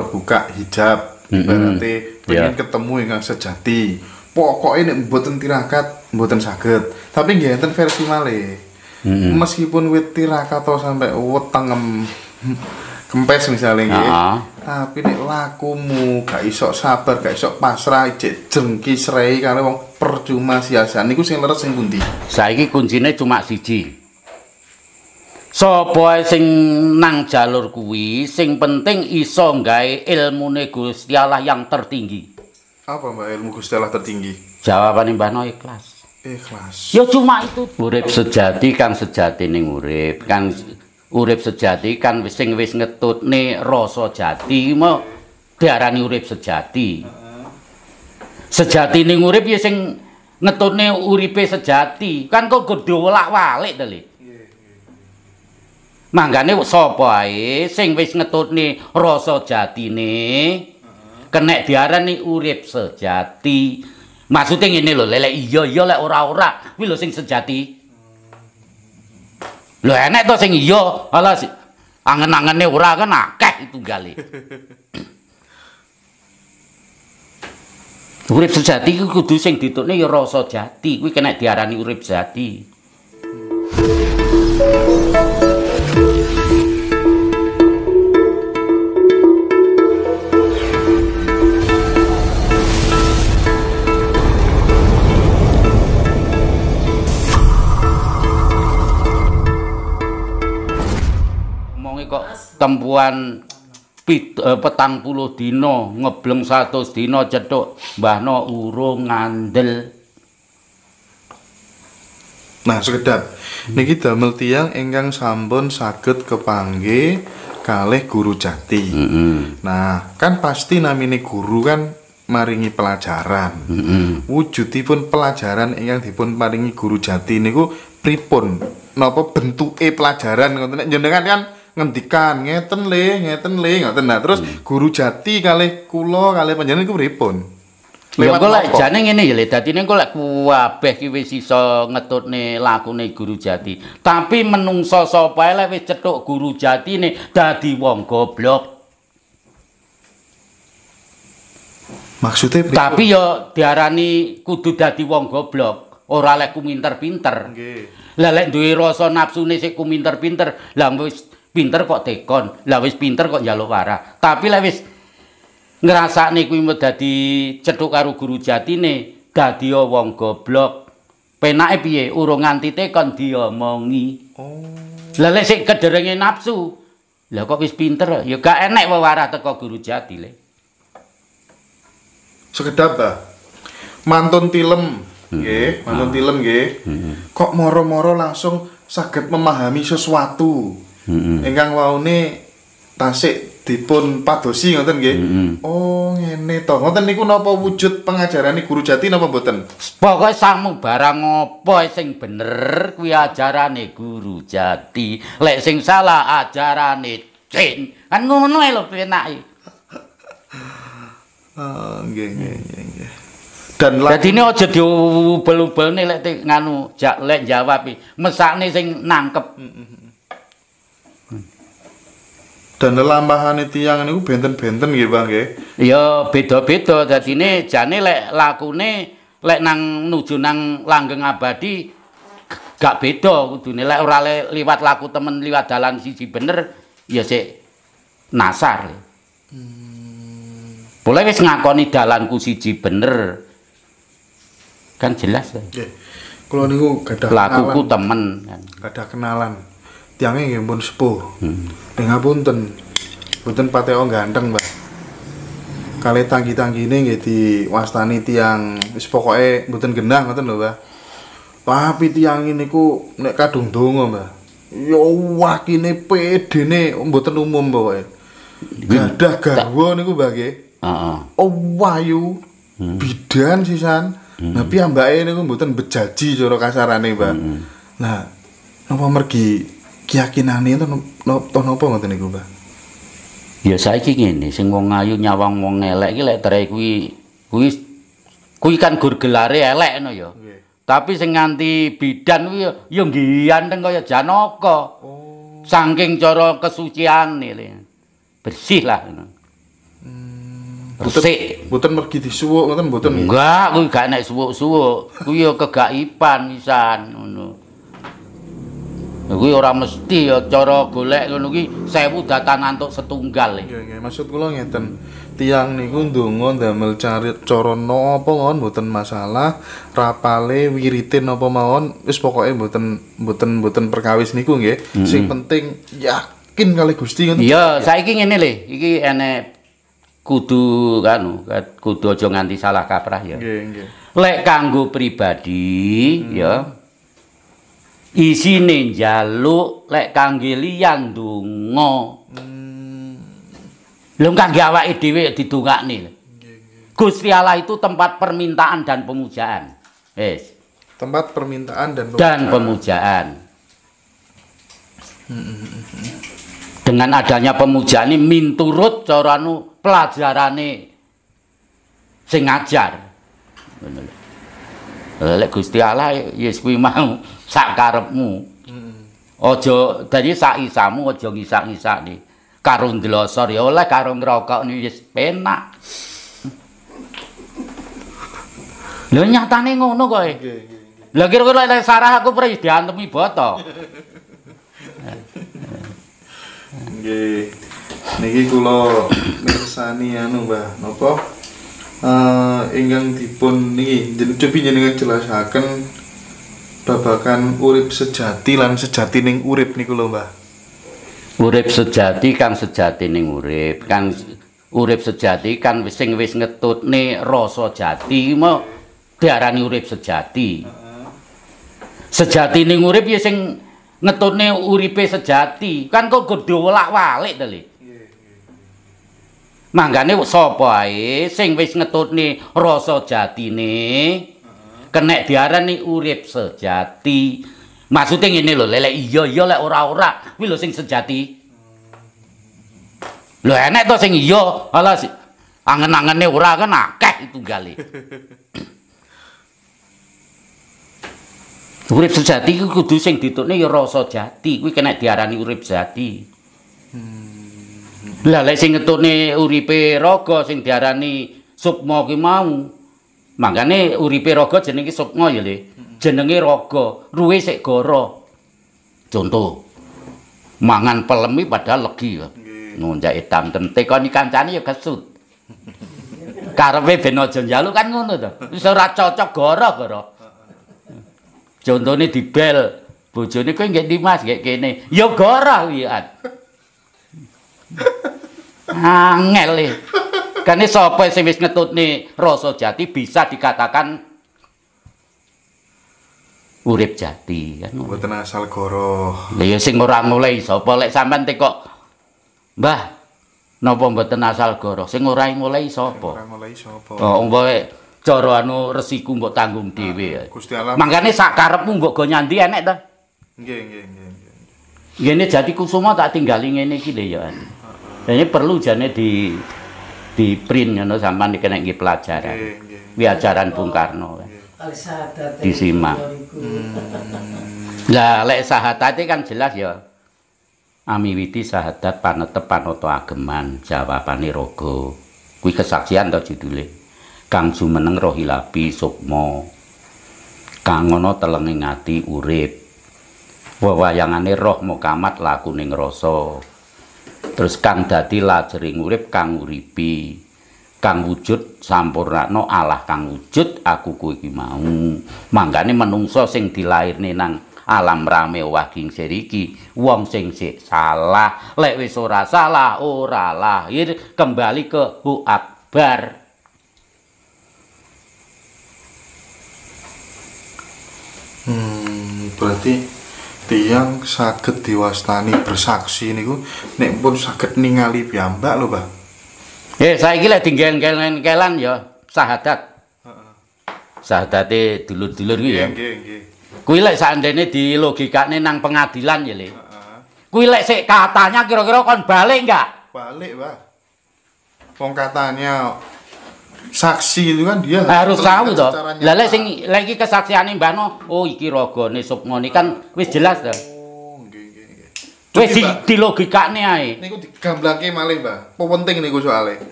terbuka hijab berarti mm -hmm. pengen yeah. ketemu dengan sejati pokok ini buatan tirakat buatan sakit tapi nggak enten versi male mm -hmm. meskipun wit tirakat atau sampai weteng kempes misalnya uh -huh. tapi nih lakumu gak isok sabar gak isok pasrah cek jengki serai karena wong percuma sia-sia niku sing leres sing pundi saiki kuncinya cuma siji Sapa sing nang jalur kuwi, sing penting iso gawe ilmune Gusti Allah yang tertinggi. Apa Mbak ilmu Gusti Allah tertinggi? Jawabane Mbah No ikhlas. Ikhlas. Ya cuma itu urip sejati kang sejati ning urip, kang urip sejati kan wis sing wis ngetutne rasa jati mau diarani urip sejati. Sejati ning urip ya sing ngetutne uripe sejati. Kan kok godho walak-walik to, manggane sapa ae sing wis ngetutne rasa jatine kenek diarani urip sejati maksude ngene lho lelek iya iya lek ora-ora kuwi lho sing sejati lho enek to sing iya ala si, angen-angene ora kan akeh tunggale urip sejati kudu sing ditutne ya rasa jati kuwi kenek diarani urip sejati. tempuan pit, eh, petang puluh dino ngebleng satu dino cetuk Mbah No urung ngandel Nah sekedap niki damel tiang ingkang sampun saged kepangge kalih guru jati. -hmm. Nah, kan pasti namini guru kan maringi pelajaran. Mm -hmm. Wujudipun pelajaran ingkang dipun maringi guru jati ini niku pripun? bentuk e pelajaran ngoten jenengan kan ngendikan ngeten le ngeten le ngoten nah terus hmm. guru jati kali kulo kali panjenengan iku pripun ya, lewat kok lek jane ngene ya le dadine kok lek kabeh ki wis iso ngetutne lakune guru jati tapi menungso sapa lek wis cethuk guru nih dadi wong goblok maksudnya pripun? tapi ya diarani kudu dadi wong goblok ora lek kuminter pinter nggih lah lek duwe rasa nafsune sik kuminter pinter lah wis pinter kok tekon lah wis pinter kok jaluk wara. tapi lah wis nih kuwi dadi cethuk karo guru nih, dadi wong goblok penake piye urung nganti tekon diomongi oh lah lek sik kederenge nafsu lah kok wis pinter ya gak enek wara teko guru jati le sekedap so, mantun tilem hmm. nggih mantun ah. tilem nggih hmm. kok moro-moro langsung sakit memahami sesuatu enggang -hmm. Ingkang waune tasik dipun padosi ngoten nggih. Mm -hmm. Oh ngene to. Ngoten niku napa wujud pengajarane Guru Jati napa mboten? Pokoke samu barang apa e sing bener kuwi ajarane Guru Jati. Lek sing salah ajarane Jin. Kan ngono ae lho penake. Oh ah, nggih nggih nggih. Dan Dadi ini aja diubel nih lek nganu jak lek jawab e. nih sing nangkep. Mm -hmm. dan lelampahan itu yang benten-benten gitu bang ya ya beda-beda jadi ini jane lek lakune lek nang nuju nang langgeng abadi gak beda kudu lek ora liwat laku temen liwat dalang siji bener ya sik nasar hmm. boleh wis ngakoni dalanku siji bener kan jelas kan yeah. kalau niku gadah lakuku kenalan. temen kan. gadah kenalan tiangnya nggih pun sepuh. Hmm. Ning ngapunten. pate o ganteng, Mbak. Kali tangki-tanggine nggih wastani tiang wis pokoke gendang gendah ngoten lho, Mbak. Tapi tiang ini ku nek kadung donga, Mbak. Yo pede nih, mboten umum pokoke. Gadah garwa niku, Mbak, nggih. Heeh. Oh, wayu. Hmm. Bidan sisan. Hmm. Nah, piyambake niku mboten bejaji cara kasarane, Mbak. Hmm. Nah, apa mergi keyakinane to napa ngoten niku, Mbah? Ya saiki ngene, sing wong ayu nyawang wong elek iki lek tere kuwi kuwi kuwi kan gur gelare elek ngono ya. Tapi sing nganti bidan kuwi ya ganteng kaya Janaka. Oh. Saking cara kesuciane bersih lah ngono. Resik. Hmm, mboten mergi disuwuk ngoten mboten. Enggak, kuwi gak enak suwuk-suwuk. Kuwi ya kegaipan pisan ngono. gue orang mesti ya cara golek ngono kuwi 1000 datan antuk setunggal. E. ya nggih, iya, maksud kula ngeten. Tiang niku ndonga ndamel mencari cara napa mawon mboten masalah, rapale wiritin napa mawon wis pokoke mboten mboten mboten perkawis niku nggih. Mm -hmm. Sing penting yakin kali Gusti ngoten. Iya, saiki ngene ini, iki enek kudu kanu kudu aja nganti salah kaprah ya. Nggih nggih. Lek kanggo pribadi hmm. ya isine njaluk lek kangge liyan donga hmm. lho kangge awake dhewe ya didongakne Gusti Allah itu tempat permintaan dan pemujaan. Yes. Tempat permintaan dan pemujaan. Dan pemujaan. Hmm. hmm, hmm, hmm. Dengan adanya pemujaan ini minturut coranu pelajarane sing ngajar lek Gusti Allah yes kuwi mau sak karepmu ojo hmm. dadi sak isamu ojo ngisak-ngisakne karo ndlosor ya oleh karo ngrokokne yes penak lho nyatane ngono kowe lho kira-kira lek sarah aku pres diantemi boto nggih niki kula mirsani anu Mbah napa Eh, ingkang dipun niki njenengan njenengan jelasaken babakan urip sejati lan sejatining urip niku lho Mbah. Urip sejati kang sejatining urip, kang urip sejati kan sing wis ngetutne rasa jati mau diarani urip sejati. Sejatining urip ya sing ngetutne uripe sejati, kan kok godho walak-walik to, Manggane sapa ae sing wis ngetutne rasa jatine? Kenek diarani urip sejati. Maksude ngene lho, lelek iya iya lek ora-ora, kuwi lho sing sejati. Lho enek to sing iya, ala si. Angen-angene ora kan akeh tunggale. urip sejati ku kudu sing ditutne ya rasa jati, kuwi kenek diarani urip jati. Hmm. Lah lek sing ngetune uripe raga sing diarani sukma ki mau. Mangkane uripe raga jenenge sukma ya le. Jenenge raga, ruwe sik goro. Contoh mangan pelemi padahal legi ya. Ngonjak etam tentek kon kancane ya kesut. Karepe ben aja njaluk kan ngono to. Wis ora cocok goro-goro. Contone dibel bojone kowe nggih mas, nggih kene. Ya goro kuwi. Angel e. Kene sapa sing wis nih rasa jati bisa dikatakan urip jati kan. Mboten asal goro. Lah ya sing ora mulai sapa lek sampean tekok Mbah napa mboten asal goro sing ora mulai sapa? Ora mulai sapa? Oh, mbok cara anu resiku mbok tanggung nah, dhewe. Gusti Allah. Mangkane sak karepmu mbok go nyandi enek ta? Nggih, nggih, nggih. Ngene jati kusuma tak tinggali ngene iki lho ya ini perlu jane di di print ngono sampean dikena nggih pelajaran. Nggih, Bung Karno. Disimak. Hmm. Lah lek sahatate kan jelas ya. Amiwiti sahadat panetep panoto ageman jawabane rogo. Kuwi kesaksian to judule. Kang jumeneng Rohilapi lapi sukma. Kang ana telenging ati urip. Wewayangane roh mukamat lakuning Roso terus kang dadi lajering urip kang uripi kang wujud sampurnakno Allah kang wujud aku kuwi iki mau manggane menungso sing dilairne nang alam rame waging seriki wong sing sik salah lek wis ora salah ora lahir kembali ke hu akbar hmm berarti tiang sakit diwastani bersaksi ini, niku nek pun saged ningali piyambak lho, Mbah. Ya, kira lek dinggel-ngelan ya syahadat. Heeh. Syahadate dulur-dulur ya. Nggih, nggih. Kuwi lek seandainya dilogikane nang pengadilan ya, Le. Heeh. Kuwi lek katanya kira-kira kon balik enggak? Balik, bah. Wong katanya saksi itu kan dia harus tahu toh lah lek sing lek iki kesaksiane Mbah No oh iki rogone Sukmoni kan wis jelas toh Cukup, oh, Wih, di, di logikanya aja. Ini aku digamblangnya malah, mbah Apa penting ini aku soalnya?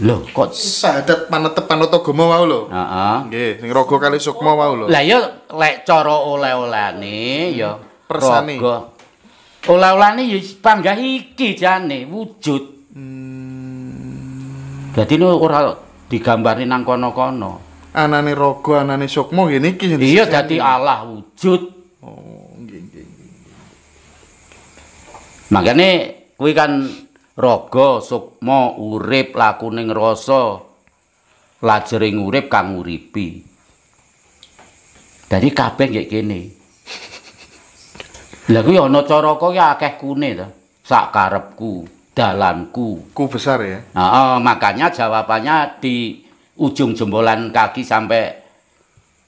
Loh, kok... Sahadat panetepan panetep gomo wau lho. Iya. Iya, ini rogo kali sukmo wau lho. Lah, ya, lek coro oleh-oleh ini, ya. Persani. Rogo. Oleh-oleh ini, ya, panggah iki jane, wujud. Hmm. Jadi ini orang digambarin nang kono-kono. Anane rogo anane sukma gini iki. Iya Allah wujud. Oh, nggih nggih. Makane kuwi kan rogo sukma, urip, neng rosso lajering urip kang nguripi. Dadi kabeh nggih kene. Lah kuwi ana cara ya akeh kune to, sak karepku dalamku. Ku besar ya. Nah, oh, makanya jawabannya di ujung jempolan kaki sampai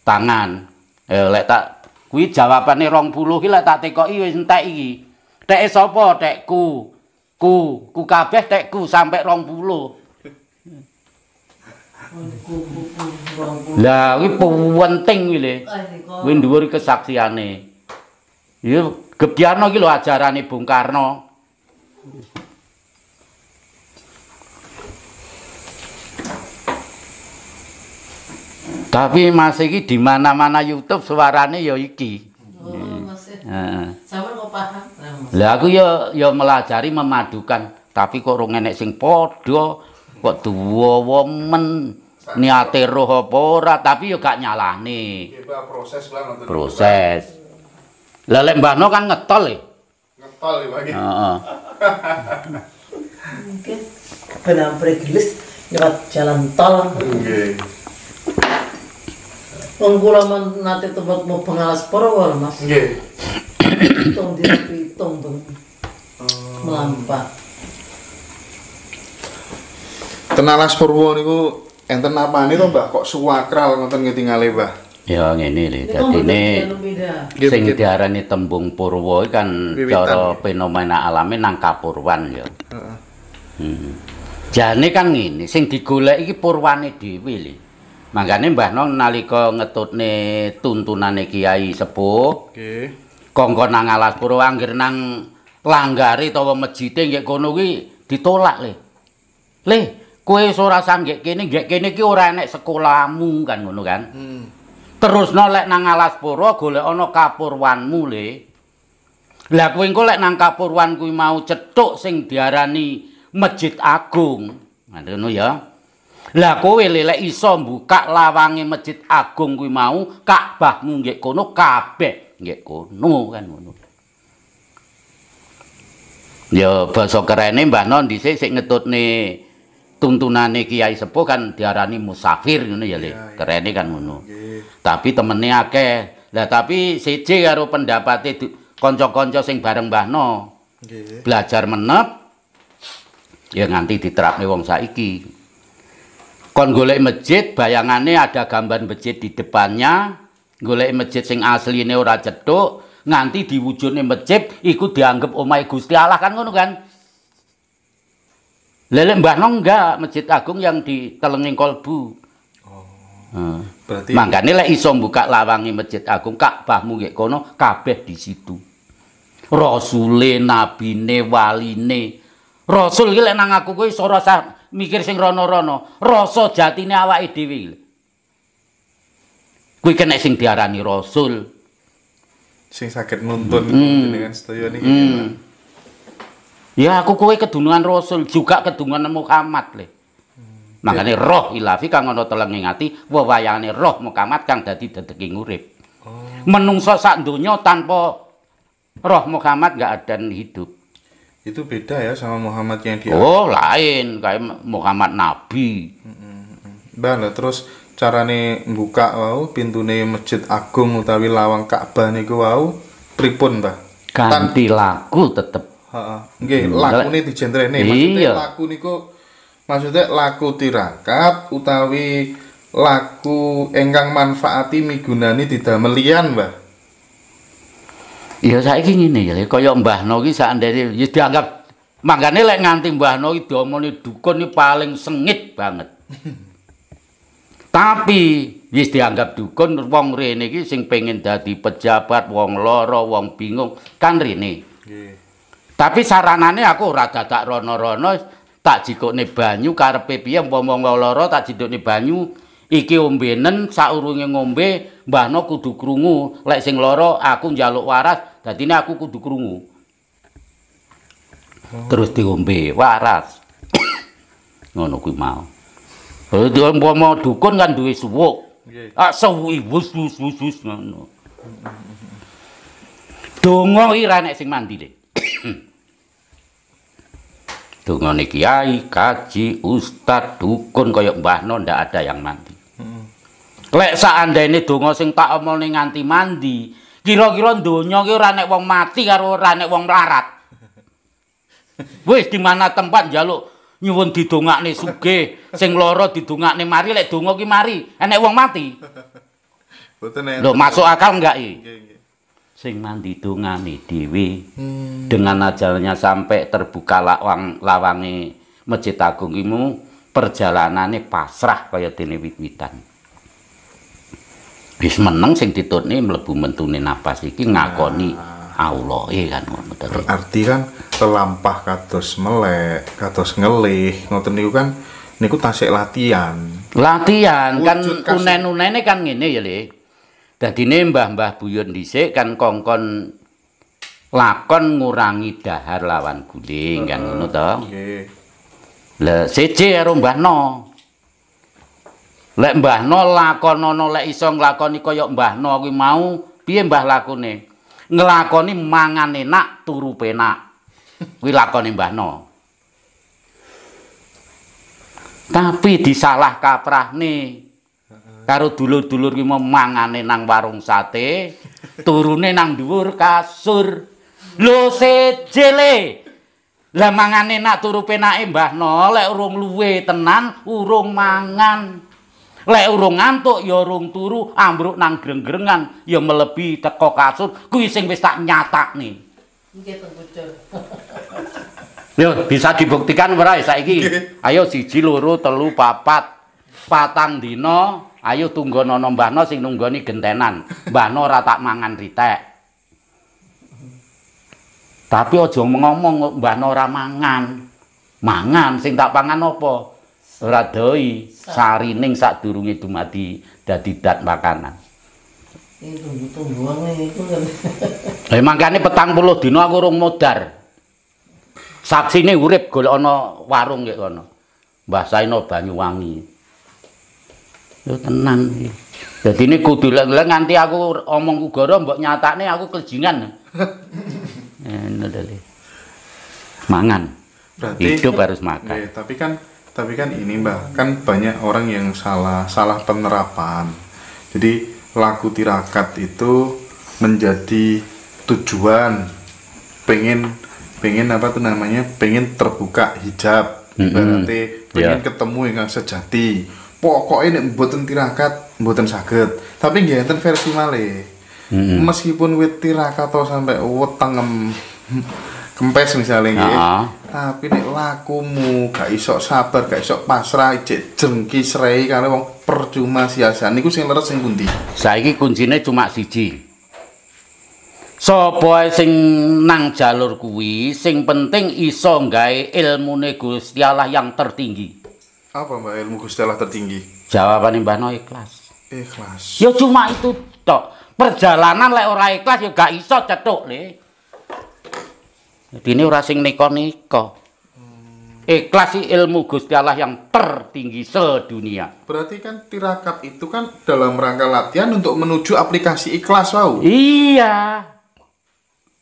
tangan. Eh, lek tak kuwi jawabane 20 ki lek tak tekoki wis entek iki. Teke sapa? Tekku. Ku, ku kabeh tekku sampai 20. Lah kuwi penting kuwi le. Kuwi dhuwur kesaksiane. Ya gebyano ki lho ajarane Bung Karno. Tapi Mas iki di mana-mana YouTube suarane ya iki. Oh, Mas. Eh. Heeh. paham? Nah, lah aku ya ya melajari memadukan, tapi kok rong enek sing padha, kok duwa men niate roh apa ora, tapi ya gak nyalane. proses lah Proses. Lah lek Mbah No kan ngetol e. Ngetol iki. Ya, ya? Heeh. Mungkin benang gilis lewat jalan tol. Nggih. Mengkula nate tempat mau pengalas perwar mas. Iya. Hitung dirapi hitung bang. Melampak. Tenalas Purwo niku enten apane to Mbak kok suwakral ngoten ngetingale Mbah? Ya ngene lho, ini sing diarani tembung purwa kan cara fenomena alami nang kapurwan ya. Heeh. Hmm. Jane kan ngene, sing digoleki iki purwane dhewe lho. Mangkane Mbah Nong nalika ngetutne tuntunane Kiai Sepuh. Nggih. Kongkon nang alas pura nang langgari utawa mejite nggih kono kuwi ditolak le. Le, kowe iso rasa nggih kene nggih kene iki ora enek sekolahmu kan ngono kan. Hmm. Terusno lek nang alas golek ana kapurwanmu le. Lah kowe engko lek nang kapurwan kuwi mau cethuk sing diarani Masjid Agung. Ngono ya. Lah kowe lelek iso mbukak lawange masjid agung kuwi mau, Ka'bahmu nggih kono kabeh, nggih kono kan ngono. Ya basa kerene Mbah Non dhisik sik ngetutne tuntunane Kiai Sepuh kan diarani musafir ngono ya, Le. Kerene kan ngono. Tapi temene akeh. Lah tapi siji karo pendapate kanca-kanca sing bareng Mbah Non. Belajar menep ya nganti diterapne wong saiki. kon golek masjid bayangannya ada gambar masjid di depannya golek masjid sing asline ora cethuk nganti diwujudne masjid ikut dianggap omahe oh Gusti Allah kan ngono kan Lele Mbah Nong enggak masjid agung yang di Telenging Kolbu. Oh. Hmm. Berarti makanya lek iso buka lawangi masjid agung kak Ka'bahmu nggih kono kabeh di situ. Rasule, nabine, waline. Rasul iki nang aku gue iso mikir sing rono-rono, rasa jatine awake dhewe. Kuwi kena sing diarani rasul. Sing sakit nuntun hmm. dengan setyo niki. Mm. Ya aku kuwi kedunungan rasul, juga kedunungan Muhammad le. Hmm. Makane yeah. roh ilahi kang ana teleng ngati, wewayane roh Muhammad kang dadi dedeking ngurip. Oh. Menungsa sak donya tanpa roh Muhammad enggak ada hidup. itu beda ya sama Muhammad yang dia oh lain kayak Muhammad Nabi Mbak terus carane buka wau nih masjid agung utawi lawang Ka'bah niku wau pripun Mbah ganti Tan laku tetep heeh di hmm, lakune ini maksudnya iya. laku niku maksudnya laku tirakat utawi laku enggang manfaati migunani tidak melian Mbah Ya saiki ngene ya, kaya Mbah No iki saandere ya dianggap mangane lek nganti Mbah No diomoni dukun iki paling sengit banget. Tapi wis dianggap dukun wong rene iki sing pengen dadi pejabat, wong loro, wong bingung kan rene. Tapi saranane aku ora dadak rono-rono tak jikone banyu karepe piye wong loro tak jidukne banyu iki ombenen saurunge ngombe Mbahno no kudu krungu, lek sing loro aku njaluk waras, dadi aku kudu krungu. Terus diombe waras. Ngono kuwi mau. Lha dhewe umpama dukun kan duwe suwuk. Nggih. Ah suwi wus wus wus wus ngono. Dongo ira nek sing mandi le. Dongone kiai, kaji, ustad, dukun kaya mbahno ndak ada yang mandi. lek seandainya dongo sing tak omong ini nganti mandi kira-kira dunia ini ada wong mati karo ada wong larat. wis di mana tempat jaluk nyuwun di dunga ini suge sing loro di dunga ini mari lek dongo ini mari enek wong mati lo masuk akal enggak i sing mandi dunga ini dewi dengan ajalnya sampai terbuka lawang lawangi masjid agung ini perjalanannya pasrah kaya dini wit-witan Bis meneng sing ditutne mlebu mentune napas iki ngakoni ah. Allah e kan ngono Berarti kan terlampah kados melek, kados ngelih, ngoten niku kan niku tasik latihan. Latihan Wujud kan unen-unene kan ngene ya, Le. Dadine mbah-mbah buyut dhisik kan kongkon lakon ngurangi dahar lawan guling kan ngono to. Nggih. Lah seje karo Mbah No. Lek mbahno lakonono lek iso nglakoni kaya mbahno No kuwi mau piye Mbah lakune? Nglakoni mangan enak, turu penak. Kuwi lakone Mbah Tapi disalah kaprahne. Karo dulur-dulur ki mau mangane nang warung sate, turune nang dhuwur kasur. Lho sejele. Lah mangane nak turu penake Mbah lek urung luwe tenan, urung mangan. Lek urung ngantuk ya urung turu, ambruk nang greng-grengan ya melebi teko kasur kuwi sing wis tak nyatakne. Nggih, Yo, ya, bisa dibuktikan ora saiki. Ayo siji loro telu papat. Patang dina ayo tunggono mbahno sing nunggoni gentenan. Mbahno ora tak mangan ritek. Tapi aja ngomong mbah ora mangan. Mangan sing tak pangan apa? ora doi sarining sadurunge dumadi dadi dat makanan. Eh mangkane petang puluh dina aku urung modar. Saksine urip golek ana warung nggih kono. Mbah Saino Banyuwangi. Yo tenang. iki. Dadine kudu leleng nganti aku omong ugoro mbok nyatane aku kelejingan. Eh, mangan. hidup harus makan. Ya, tapi kan tapi kan ini mbak kan banyak orang yang salah salah penerapan jadi laku tirakat itu menjadi tujuan pengen pengen apa tuh namanya pengen terbuka hijab berarti mm pengen yeah. ketemu yang sejati pokoknya ini buatan tirakat buatan sakit tapi nggak versi male mm -hmm. meskipun wit atau sampai wetangem kempes misalnya uh -huh tapi nek lakumu gak iso sabar gak iso pasrah cek jengki srei karo wong percuma sia-sia niku sing leres sing pundi saiki kuncinya cuma siji sapa sing nang jalur kuwi sing penting iso gawe ilmune Gusti Allah yang tertinggi apa mbak ilmu Gusti Allah tertinggi jawabane Mbah No ikhlas ikhlas ya cuma itu tok perjalanan lek ora ikhlas ya gak iso cetuk le jadi ini ora sing Eh nika hmm. Ikhlas ilmu Gusti Allah yang tertinggi sedunia. Berarti kan tirakat itu kan dalam rangka latihan untuk menuju aplikasi ikhlas wau. Iya.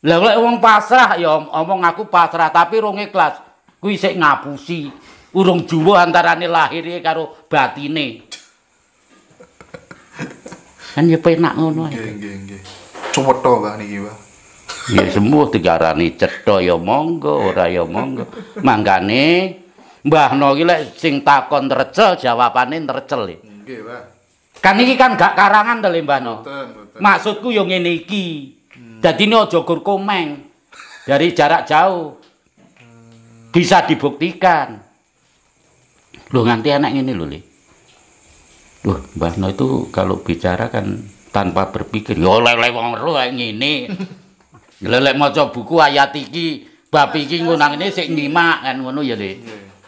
Lah lek wong pasrah ya omong aku pasrah tapi rong ikhlas. Kuwi sik ngapusi urung juwa antarane lahire karo batine. kan ya penak ngono ae. Nggih nggih nggih. Cuwetho Mbah niki, Ya semua dikarani cetha ya monggo ora ya monggo. Mangkane Mbah No iki lek sing takon trecel jawabane trecel. E. Nggih, Pak. Kan iki kan gak karangan to, Mbah No. Maksudku ya ngene iki. Dadine aja gur komeng dari jarak jauh. Bisa dibuktikan. Lho nganti enak ngene lho, Le. Loh, Mbah No itu kalau bicara kan tanpa berpikir. Ya oleh-oleh wong ro ngene. Lelek mau coba buku ayat iki bab iki ngunang ini sik nyimak kan ngono ya, Dik.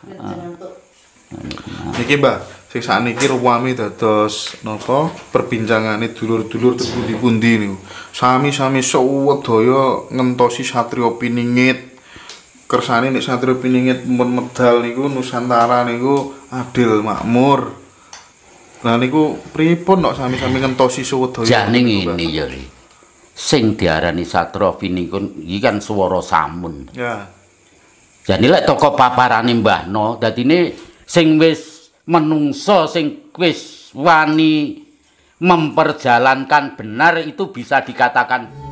Iya, iya. Niki, mbak, sing niki ruwami dados perbincangan perbincangane dulur-dulur teng pundi nih. niku. Sami-sami doyo ngentosi satrio piningit. Kersane nih satrio piningit mun medal niku Nusantara niku adil makmur. Nah niku pripun kok sami-sami ngentosi suwedaya? Jane ngene ya, sing diarani satrofi niku iki kan swara samun. Ya. Yeah. Jadi lek toko paparane mbahno No, dadine sing wis menungso sing wis wani memperjalankan benar itu bisa dikatakan